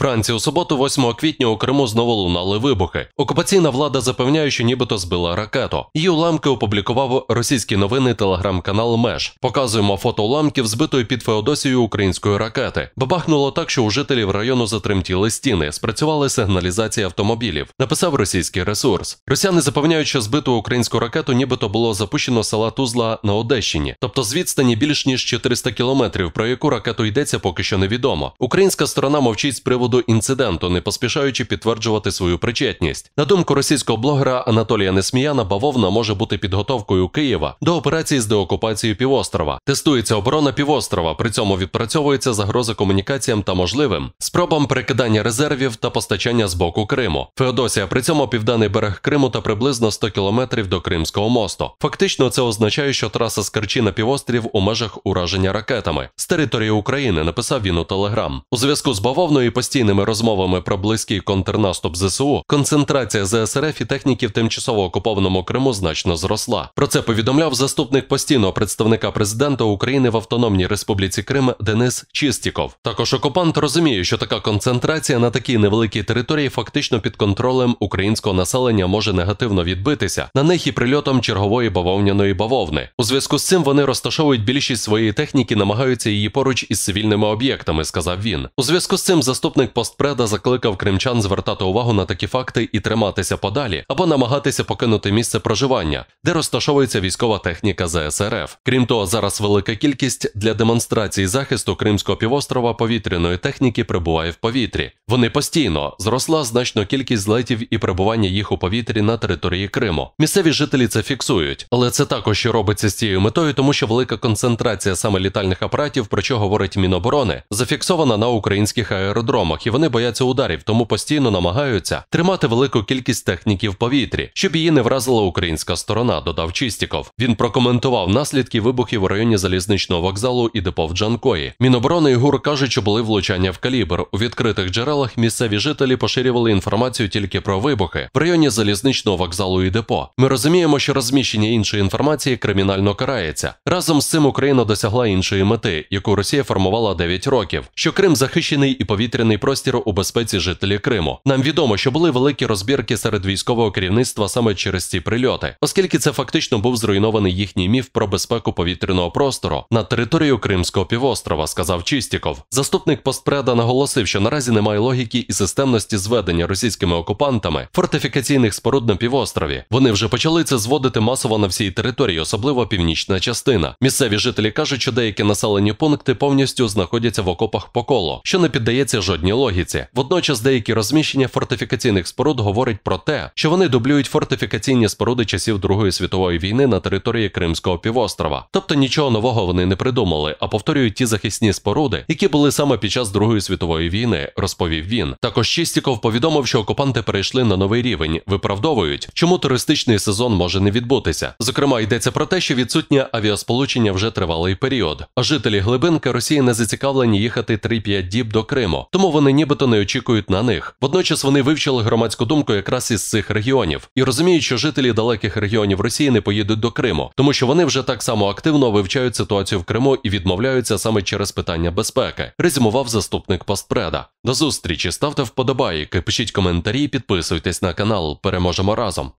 Вранці у суботу, 8 квітня, у Криму знову лунали вибухи. Окупаційна влада запевняє, що нібито збила ракету. Її уламки опублікував російські новини телеграм-канал Меж. Показуємо фото уламків збитої під Феодосією української ракети. Бабахнуло так, що у жителів району затремтіли стіни, Спрацювали сигналізації автомобілів. Написав російський ресурс. Росіяни запевняють, що збиту українську ракету нібито було запущено села Тузла на Одещині, тобто з відстані більш ніж 400 кілометрів, про яку ракету йдеться, поки що невідомо. Українська сторона мовчить з приводу приводу інциденту, не поспішаючи підтверджувати свою причетність. На думку російського блогера Анатолія Несміяна, бавовна може бути підготовкою Києва до операції з деокупацією півострова. Тестується оборона півострова, при цьому відпрацьовується загроза комунікаціям та можливим спробам перекидання резервів та постачання з боку Криму. Феодосія при цьому південний берег Криму та приблизно 100 кілометрів до Кримського мосту. Фактично, це означає, що траса з Керчі на півострів у межах ураження ракетами з території України. Написав він у Телеграм у зв'язку з бавовною постійно постійними розмовами про близький контрнаступ ЗСУ концентрація ЗСРФ і техніків тимчасово окупованому Криму значно зросла. Про це повідомляв заступник постійного представника президента України в Автономній Республіці Крим Денис Чистіков. Також окупант розуміє, що така концентрація на такій невеликій території фактично під контролем українського населення може негативно відбитися на них і прильотом чергової бавовняної бавовни. У зв'язку з цим вони розташовують більшість своєї техніки, намагаються її поруч із цивільними об'єктами, сказав він. У зв'язку з цим заступник. Представник постпреда закликав кримчан звертати увагу на такі факти і триматися подалі або намагатися покинути місце проживання, де розташовується військова техніка ЗСРФ. Крім того, зараз велика кількість для демонстрації захисту Кримського півострова повітряної техніки прибуває в повітрі. Вони постійно зросла значно кількість злетів і перебування їх у повітрі на території Криму. Місцеві жителі це фіксують, але це також і робиться з цією метою, тому що велика концентрація саме літальних апаратів, про що говорить Міноборони, зафіксована на українських аеродромах, і вони бояться ударів, тому постійно намагаються тримати велику кількість техніки в повітрі, щоб її не вразила українська сторона. Додав Чистіков. Він прокоментував наслідки вибухів у районі залізничного вокзалу і депо в Джанкої. Міноборони і гур кажуть, що були влучання в калібр у відкритих джерел матеріалах місцеві жителі поширювали інформацію тільки про вибухи в районі залізничного вокзалу і депо. Ми розуміємо, що розміщення іншої інформації кримінально карається. Разом з цим Україна досягла іншої мети, яку Росія формувала 9 років. Що Крим захищений і повітряний простір у безпеці жителів Криму. Нам відомо, що були великі розбірки серед військового керівництва саме через ці прильоти, оскільки це фактично був зруйнований їхній міф про безпеку повітряного простору на територію Кримського півострова, сказав Чистіков. Заступник постпреда наголосив, що наразі немає логіки і системності зведення російськими окупантами фортифікаційних споруд на півострові. Вони вже почали це зводити масово на всій території, особливо північна частина. Місцеві жителі кажуть, що деякі населені пункти повністю знаходяться в окопах по колу, що не піддається жодній логіці. Водночас, деякі розміщення фортифікаційних споруд говорять про те, що вони дублюють фортифікаційні споруди часів Другої світової війни на території Кримського півострова. Тобто нічого нового вони не придумали, а повторюють ті захисні споруди, які були саме під час Другої світової війни. розповів розповів він. Також Чистіков повідомив, що окупанти перейшли на новий рівень, виправдовують, чому туристичний сезон може не відбутися. Зокрема, йдеться про те, що відсутнє авіасполучення вже тривалий період. А жителі глибинки Росії не зацікавлені їхати 3-5 діб до Криму, тому вони нібито не очікують на них. Водночас вони вивчили громадську думку якраз із цих регіонів і розуміють, що жителі далеких регіонів Росії не поїдуть до Криму, тому що вони вже так само активно вивчають ситуацію в Криму і відмовляються саме через питання безпеки. Резюмував заступник постпреда. До зустрічі, ставте вподобайки, пишіть коментарі, підписуйтесь на канал. Переможемо разом!